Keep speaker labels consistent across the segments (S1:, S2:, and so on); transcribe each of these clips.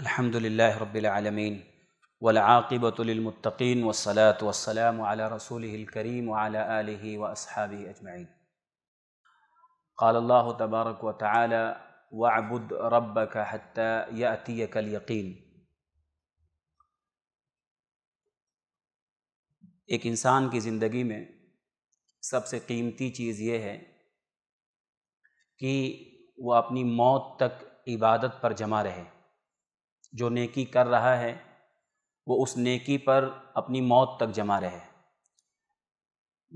S1: अल्हम्दुलिल्लाह रब्बिल आलमीन वलाक़िबतुलमतकीन वसलात वसलाम अला रसूल करीम वाला आलि व असहाबी अजमैन قال الله تبارك وتعالى واعبد ربك حتى يأتيك اليقين एक इंसान की ज़िंदगी में सबसे कीमती चीज़ ये है कि वो अपनी मौत तक इबादत पर जमा रहे जो नेकी कर रहा है वो उस नेकी पर अपनी मौत तक जमा रहे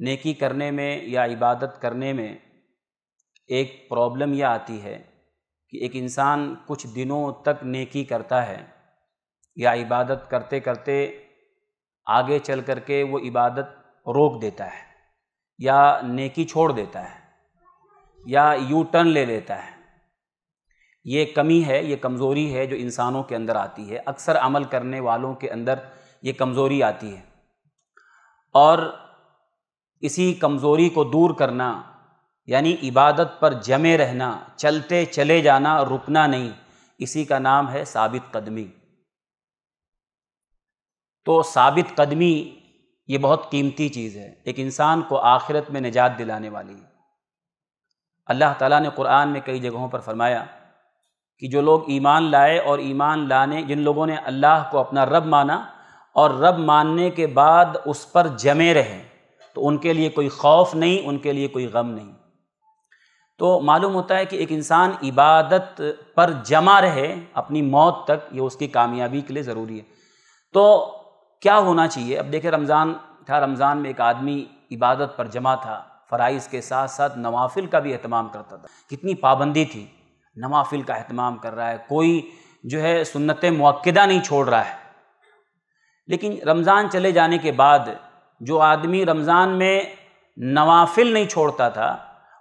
S1: नेकी करने में या इबादत करने में एक प्रॉब्लम यह आती है कि एक इंसान कुछ दिनों तक नेकी करता है या इबादत करते करते आगे चल कर के वो इबादत रोक देता है या नेकी छोड़ देता है या यू टर्न ले लेता है ये कमी है ये कमज़ोरी है जो इंसानों के अंदर आती है अक्सर अमल करने वालों के अंदर ये कमज़ोरी आती है और इसी कमज़ोरी को दूर करना यानी इबादत पर जमे रहना चलते चले जाना रुकना नहीं इसी का नाम है साबित कदमी तो साबित कदमी ये बहुत कीमती चीज़ है एक इंसान को आखिरत में निजात दिलाने वाली है अल्लाह ताला ने कुरान में कई जगहों पर फरमाया कि जो लोग ईमान लाए और ईमान लाने जिन लोगों ने अल्लाह को अपना रब माना और रब मानने के बाद उस पर जमे रहे तो उनके लिए कोई खौफ नहीं उनके लिए कोई गम नहीं तो मालूम होता है कि एक इंसान इबादत पर जमा रहे अपनी मौत तक ये उसकी कामयाबी के लिए ज़रूरी है तो क्या होना चाहिए अब देखे रमज़ान था रमज़ान में एक आदमी इबादत पर जमा था फ़राइज़ के साथ साथ नवाफिल का भी अहतमाम करता था कितनी पाबंदी थी नवाफिल का अहतमाम कर रहा है कोई जो है सुन्नत मक्दा नहीं छोड़ रहा है लेकिन रमज़ान चले जाने के बाद जो आदमी रमज़ान में नवाफिल नहीं छोड़ता था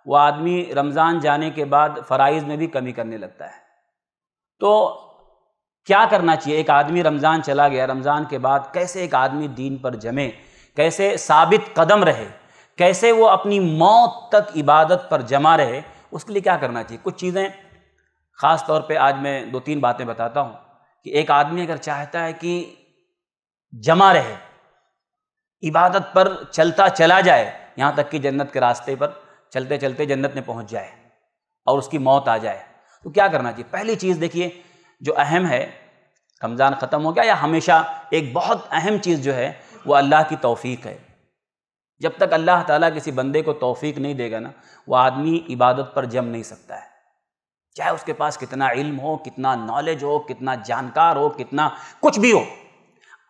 S1: वह आदमी रमज़ान जाने के बाद फ़राइज़ में भी कमी करने लगता है तो क्या करना चाहिए एक आदमी रमज़ान चला गया रमज़ान के बाद कैसे एक आदमी दीन पर जमे कैसे साबित कदम रहे कैसे वो अपनी मौत तक इबादत पर जमा रहे उसके लिए क्या करना चाहिए कुछ चीज़ें ख़ास तौर पे आज मैं दो तीन बातें बताता हूँ कि एक आदमी अगर चाहता है कि जमा रहे इबादत पर चलता चला जाए यहाँ तक कि जन्नत के रास्ते पर चलते चलते जन्नत में पहुँच जाए और उसकी मौत आ जाए तो क्या करना चाहिए पहली चीज़ देखिए जो अहम है रमज़ान ख़त्म हो गया या हमेशा एक बहुत अहम चीज़ जो है वो अल्लाह की तौफीक है जब तक अल्लाह ताला किसी बंदे को तौफीक नहीं देगा ना वो आदमी इबादत पर जम नहीं सकता है चाहे उसके पास कितना इल्म हो कितना नॉलेज हो कितना जानकार हो कितना कुछ भी हो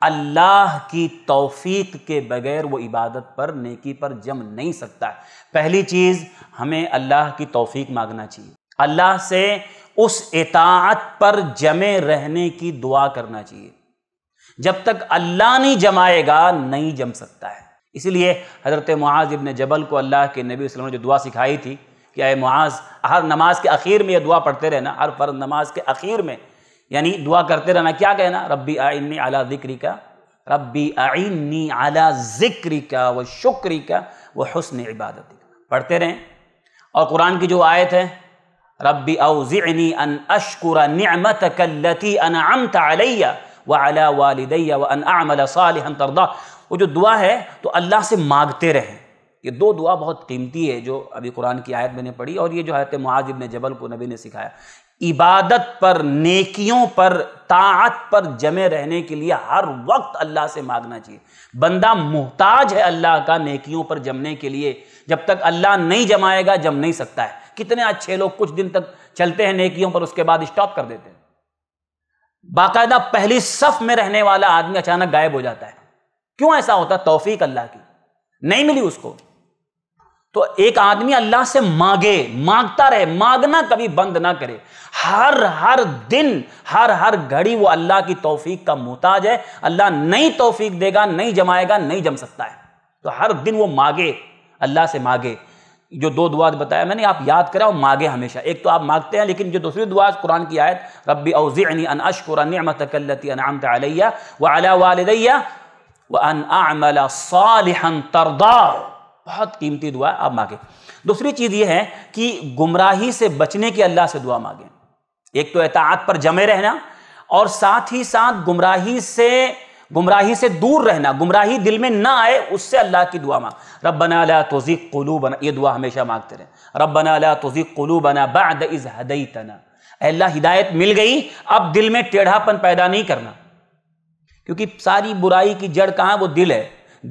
S1: अल्लाह की तौफीक के बगैर वो इबादत पर नेकी पर जम नहीं सकता है पहली चीज़ हमें अल्लाह की तौफीक मांगना चाहिए अल्लाह से उस इतात पर जमे रहने की दुआ करना चाहिए जब तक अल्लाह नहीं जमाएगा नहीं जम सकता है इसीलिए हज़रत मुआज इबन जबल को अल्लाह के नबी वसल्लम ने जो दुआ सिखाई थी कि आए मुआज हर नमाज के अख़ीर में ये दुआ पढ़ते रहना हर फर्ज नमाज के अख़ीर में यानी दुआ करते रहना क्या कहना रब्बी आइनी अला ज़िक्री का रब्बी आइनी अला ज़िक्री का व शुक्री का व हसन इबादती पढ़ते रहें और कुरान की जो आयत है रब्बी अवज़िनी अन अशकुर नमत कल्लती अन अमत अलैया व अला वालदैया व अन आमल साल तरदा वो जो दुआ है तो अल्लाह से मांगते रहें ये दो दुआ बहुत कीमती है जो अभी कुरान की आयत मैंने पढ़ी और ये जो हैत मुआज इबन जबल को नबी ने सिखाया इबादत पर नेकियों पर ताकत पर जमे रहने के लिए हर वक्त अल्लाह से मांगना चाहिए बंदा मोहताज है अल्लाह का नेकियों पर जमने के लिए जब तक अल्लाह नहीं जमाएगा जम नहीं सकता है कितने अच्छे लोग कुछ दिन तक चलते हैं नेकियों पर उसके बाद स्टॉप कर देते हैं बाकायदा पहली सफ में रहने वाला आदमी अचानक गायब हो जाता है क्यों ऐसा होता तोफीक अल्लाह की नहीं मिली उसको तो एक आदमी अल्लाह से मांगे मांगता रहे मांगना कभी बंद ना करे हर हर दिन हर हर घड़ी वो अल्लाह की तोफीक का मोहताज है अल्लाह नई तोफीक देगा नहीं जमाएगा नहीं जम सकता है तो हर दिन वो मांगे अल्लाह से मांगे जो दो दुआ बताया मैंने आप याद करें और मांगे हमेशा एक तो आप मांगते हैं लेकिन जो दूसरी दुआ कुरान की आयत रब्बी अवज़िनी अन अशकुर नमतकलती अनआमत अलैया व अला व अन सालिहन तरदा बहुत कीमती दुआ आप मांगें दूसरी चीज़ ये है कि गुमराही से बचने की अल्लाह से दुआ मांगें एक तो एतात पर जमे रहना और साथ ही साथ गुमराही से गुमराही से दूर रहना गुमराही दिल में ना आए उससे अल्लाह की दुआ मांग रब बना ला तोजी कुलू बना ये दुआ हमेशा मांगते रहे रब ला तोजी कुलू बना बाद इज हदई तना अल्लाह हिदायत मिल गई अब दिल में टेढ़ापन पैदा नहीं करना क्योंकि सारी बुराई की जड़ कहाँ वो दिल है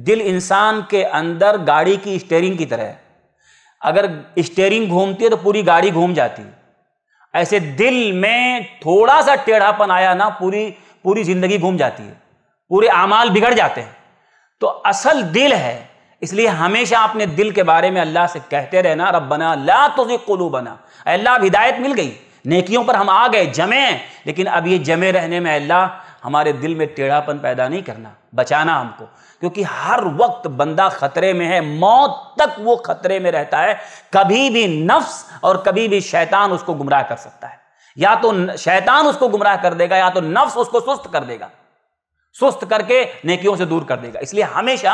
S1: दिल इंसान के अंदर गाड़ी की स्टेयरिंग की तरह है अगर स्टेयरिंग घूमती है तो पूरी गाड़ी घूम जाती है ऐसे दिल में थोड़ा सा टेढ़ापन आया ना पूरी पूरी जिंदगी घूम जाती है पूरे आमाल बिगड़ जाते हैं तो असल दिल है इसलिए हमेशा अपने दिल के बारे में अल्लाह से कहते रहना रब बना ला तो कुलू बना अल्लाह अब हिदायत मिल गई नेकियों पर हम आ गए जमे लेकिन अब ये जमे रहने में अल्लाह हमारे दिल में टेढ़ापन पैदा नहीं करना बचाना हमको क्योंकि हर वक्त बंदा खतरे में है मौत तक वो खतरे में रहता है कभी भी नफ्स और कभी भी शैतान उसको गुमराह कर सकता है या तो शैतान उसको गुमराह कर देगा या तो नफ्स उसको सुस्त कर देगा सुस्त करके नेकियों से दूर कर देगा इसलिए हमेशा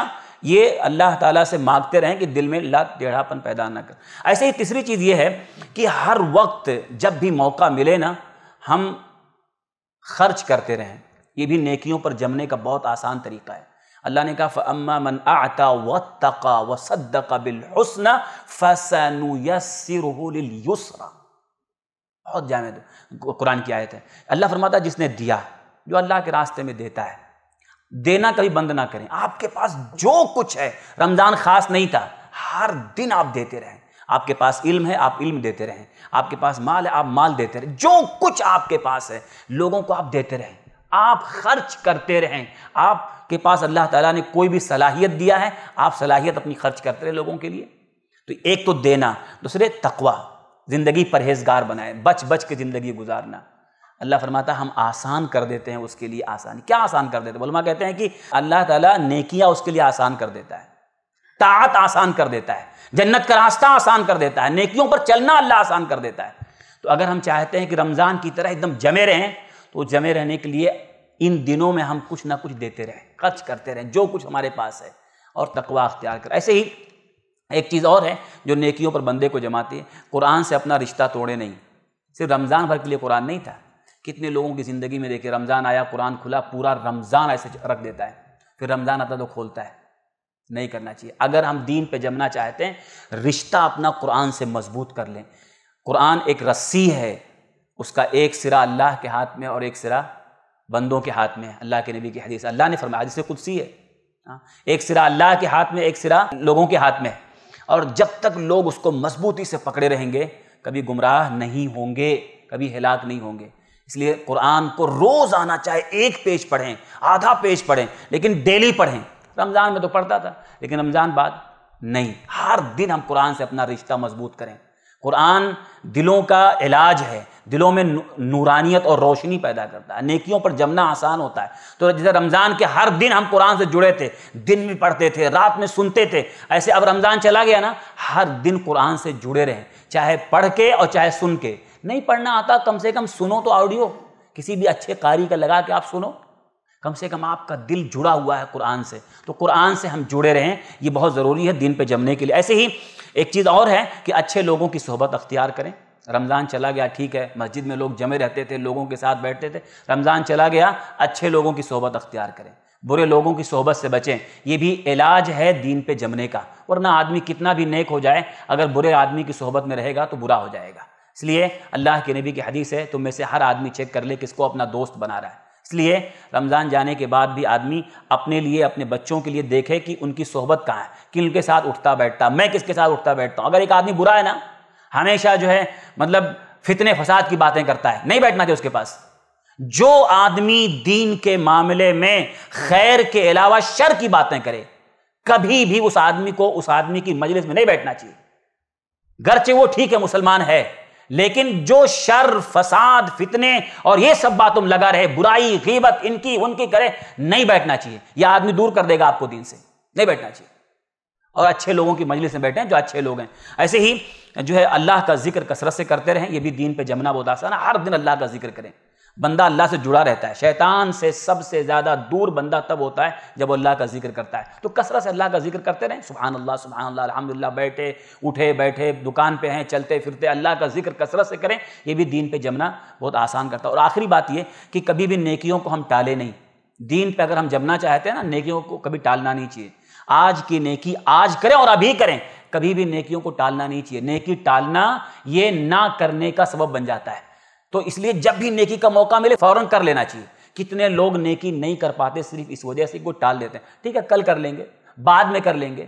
S1: ये अल्लाह ताला से मांगते रहें कि दिल में ला टेढ़ापन पैदा ना कर ऐसे ही तीसरी चीज़ ये है कि हर वक्त जब भी मौका मिले ना हम खर्च करते रहें ये भी नेकियों पर जमने का बहुत आसान तरीका है अल्लाह ने कहा अम्मा मन आता व तका व सद्दका बिल हसन फसनुसरा बहुत जाम कुरान की आयत है अल्लाह फरमाता जिसने दिया जो अल्लाह के रास्ते में देता है देना कभी बंद ना करें आपके पास जो कुछ है रमज़ान ख़ास नहीं था हर दिन आप देते रहें आपके पास इल्म है आप इल्म देते रहें आपके पास माल है आप माल देते रहें जो कुछ आपके पास है लोगों को आप देते रहें आप खर्च करते रहें आपके पास अल्लाह ताला ने कोई भी सलाहियत दिया है आप सलाहियत अपनी खर्च करते रहे लोगों के लिए तो एक तो देना दूसरे तकवा ज़िंदगी परहेजगार बनाए बच बच के ज़िंदगी गुजारना अल्लाह फरमाता हम आसान कर देते हैं उसके लिए आसानी क्या आसान कर देते हैं बोलमा कहते हैं कि अल्लाह ताला नेकिया उसके लिए आसान कर देता है तात आसान कर देता है जन्नत का रास्ता आसान कर देता है नेकियों पर चलना अल्लाह आसान कर देता है तो अगर हम चाहते हैं कि रमज़ान की तरह एकदम जमे रहें तो जमे रहने के लिए इन दिनों में हम कुछ ना कुछ देते रहें खर्च करते रहें जो कुछ हमारे पास है और तकवा अख्तियार करें ऐसे ही एक चीज़ और है जो नेकियों पर बंदे को जमाती है कुरान से अपना रिश्ता तोड़े नहीं सिर्फ रमज़ान भर के लिए कुरान नहीं था कितने लोगों की ज़िंदगी में देखे रमज़ान आया कुरान खुला पूरा रमज़ान ऐसे रख देता है फिर रमज़ान आता तो खोलता है नहीं करना चाहिए अगर हम दीन पे जमना चाहते हैं रिश्ता अपना कुरान से मजबूत कर लें कुरान एक रस्सी है उसका एक सिरा अल्लाह के हाथ में और एक सिरा बंदों के हाथ में अल्लाह के नबी की हदीस अल्लाह ने फरमाया हदीस कुदसी है हाँ, एक सिरा अल्लाह के हाथ में एक सिरा लोगों के हाथ में और जब तक लोग उसको मजबूती से पकड़े रहेंगे कभी गुमराह नहीं होंगे कभी हिलाक नहीं होंगे इसलिए कुरान को रोज़ आना चाहे एक पेज पढ़ें आधा पेज पढ़ें लेकिन डेली पढ़ें रमज़ान में तो पढ़ता था लेकिन रमज़ान बाद नहीं हर दिन हम कुरान से अपना रिश्ता मजबूत करें कुरान दिलों का इलाज है दिलों में नूरानियत और रोशनी पैदा करता है नेकियों पर जमना आसान होता है तो जैसे रमज़ान के हर दिन हम कुरान से जुड़े थे दिन में पढ़ते थे रात में सुनते थे ऐसे अब रमज़ान चला गया ना हर दिन कुरान से जुड़े रहें चाहे पढ़ के और चाहे सुन के नहीं पढ़ना आता कम से कम सुनो तो ऑडियो किसी भी अच्छे कारी का लगा के आप सुनो कम से कम आपका दिल जुड़ा हुआ है कुरान से तो कुरान से हम जुड़े रहें ये बहुत ज़रूरी है दिन पे जमने के लिए ऐसे ही एक चीज़ और है कि अच्छे लोगों की सोहबत अख्तियार करें रमज़ान चला गया ठीक है मस्जिद में लोग जमे रहते थे लोगों के साथ बैठते थे रमज़ान चला गया अच्छे लोगों की सोहबत अख्तियार करें बुरे लोगों की सोहबत से बचें ये भी इलाज है दीन पे जमने का वरना आदमी कितना भी नेक हो जाए अगर बुरे आदमी की सोहबत में रहेगा तो बुरा हो जाएगा इसलिए अल्लाह के नबी की हदीस है तुम में से हर आदमी चेक कर ले किसको अपना दोस्त बना रहा है इसलिए रमज़ान जाने के बाद भी आदमी अपने लिए अपने बच्चों के लिए देखे कि उनकी सोहबत कहाँ है किन के साथ उठता बैठता मैं किसके साथ उठता बैठता हूँ अगर एक आदमी बुरा है ना हमेशा जो है मतलब फितने फसाद की बातें करता है नहीं बैठना चाहिए उसके पास जो आदमी दीन के मामले में खैर के अलावा शर की बातें करे कभी भी उस आदमी को उस आदमी की मजलिस में नहीं बैठना चाहिए गरचे वो ठीक है मुसलमान है लेकिन जो शर फसाद फितने और ये सब बात तुम लगा रहे बुराई गीबत इनकी उनकी करे नहीं बैठना चाहिए यह आदमी दूर कर देगा आपको दिन से नहीं बैठना चाहिए और अच्छे लोगों की मजलिस में बैठे हैं जो अच्छे लोग हैं ऐसे ही जो है अल्लाह का जिक्र कसरत से करते रहें ये भी दीन पे जमना बोदासा हर दिन अल्लाह का जिक्र करें बंदा अल्लाह से जुड़ा रहता है शैतान से सबसे ज़्यादा दूर बंदा तब होता है जब अल्लाह का जिक्र करता है तो कसरत से अल्लाह का जिक्र करते रहें सुबह अल्लाह सुबह अल्लाह अलहमदिल्ला बैठे उठे बैठे दुकान पे हैं चलते फिरते अल्लाह का जिक्र कसरत से करें ये भी दीन पे जमना बहुत आसान करता है और आखिरी बात ये कि कभी भी नेकियों को हम टाले नहीं दीन पर अगर हम जमना चाहते हैं ना नेकियों को कभी टालना नहीं चाहिए आज की नेकी आज करें और अभी करें कभी भी नेकियों को टालना नहीं चाहिए नेकी टालना ये ना करने का सबब बन जाता है तो इसलिए जब भी नेकी का मौका मिले फौरन कर लेना चाहिए कितने लोग नेकी नहीं कर पाते सिर्फ इस वजह से वो टाल देते हैं ठीक है कल कर लेंगे बाद में कर लेंगे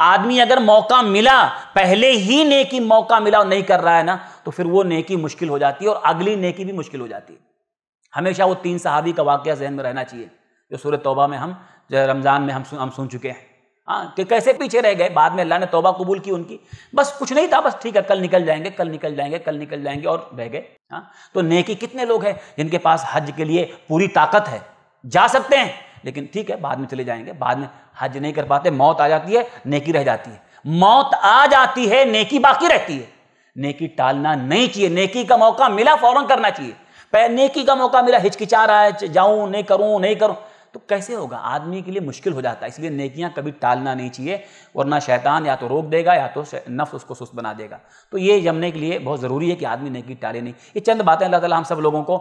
S1: आदमी अगर मौका मिला पहले ही नेकी मौका मिला और नहीं कर रहा है ना तो फिर वो नेकी मुश्किल हो जाती है और अगली नेकी भी मुश्किल हो जाती है हमेशा वो तीन सहाबी का वाक्य जहन में रहना चाहिए जो सूर्य तोबा में हम जो रमज़ान में हम सुन, हम सुन चुके हैं हाँ कि कैसे पीछे रह गए बाद में अल्लाह ने तोबा कबूल की उनकी बस कुछ नहीं था बस ठीक है कल निकल जाएंगे कल निकल जाएंगे कल निकल जाएंगे और रह गए हाँ तो नेकी कितने लोग हैं जिनके पास हज के लिए पूरी ताकत है जा सकते हैं लेकिन ठीक है बाद में चले जाएंगे बाद में हज नहीं कर पाते मौत आ जाती है नेकी रह जाती है मौत आ जाती है नेकी बाकी रहती है नेकी टालना नहीं चाहिए नेकी का मौका मिला फौरन करना चाहिए नेकी का मौका मिला हिचकिचा रहा है जाऊं नहीं करूं नहीं करूं तो कैसे होगा आदमी के लिए मुश्किल हो जाता है इसलिए नेकियां कभी टालना नहीं चाहिए वरना शैतान या तो रोक देगा या तो नफ्स उसको सुस्त बना देगा तो ये जमने के लिए बहुत ज़रूरी है कि आदमी नेकी टाले नहीं ये चंद बातें अल्लाह ताला हम सब लोगों को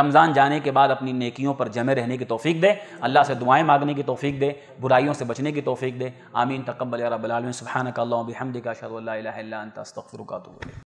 S1: रमज़ान जाने के बाद अपनी नेकियों पर जमे रहने की तौफीक दे अल्लाह से दुआएँ मांगने की तोफ़ी दे बुराइयों से बचने की तोफ़ी दे आमीन तकबल सुबह सुबहानक बिहमद का शर